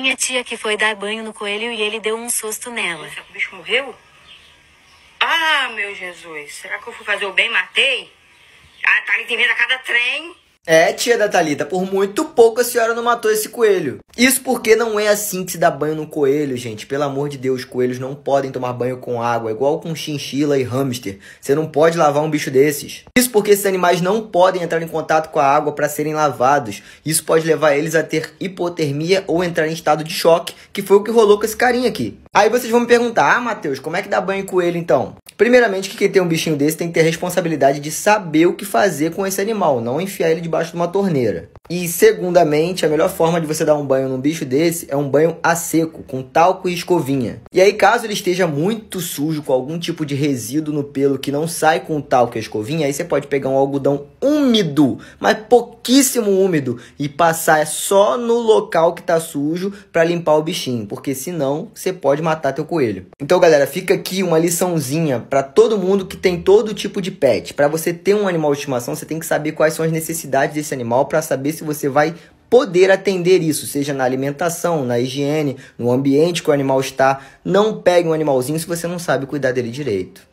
Minha tia que foi dar banho no coelho e ele deu um susto nela. Será que o bicho morreu? Ah, meu Jesus. Será que eu fui fazer o bem e matei? Ah, tá ali tem a cada trem. É, tia da Thalita, por muito pouco a senhora não matou esse coelho. Isso porque não é assim que se dá banho no coelho, gente. Pelo amor de Deus, coelhos não podem tomar banho com água, igual com chinchila e hamster. Você não pode lavar um bicho desses. Isso porque esses animais não podem entrar em contato com a água para serem lavados. Isso pode levar eles a ter hipotermia ou entrar em estado de choque, que foi o que rolou com esse carinha aqui. Aí vocês vão me perguntar, ah, Matheus, como é que dá banho em coelho então? Primeiramente, que quem tem um bichinho desse tem que ter a responsabilidade de saber o que fazer com esse animal, não enfiar ele debaixo de uma torneira. E, segundamente, a melhor forma de você dar um banho num bicho desse é um banho a seco, com talco e escovinha. E aí, caso ele esteja muito sujo, com algum tipo de resíduo no pelo que não sai com o talco e a escovinha, aí você pode pegar um algodão úmido, mas pouquíssimo úmido, e passar só no local que tá sujo para limpar o bichinho, porque senão você pode matar teu coelho. Então, galera, fica aqui uma liçãozinha para todo mundo que tem todo tipo de pet. Para você ter um animal de estimação, você tem que saber quais são as necessidades desse animal para saber se você vai poder atender isso, seja na alimentação, na higiene, no ambiente que o animal está. Não pegue um animalzinho se você não sabe cuidar dele direito.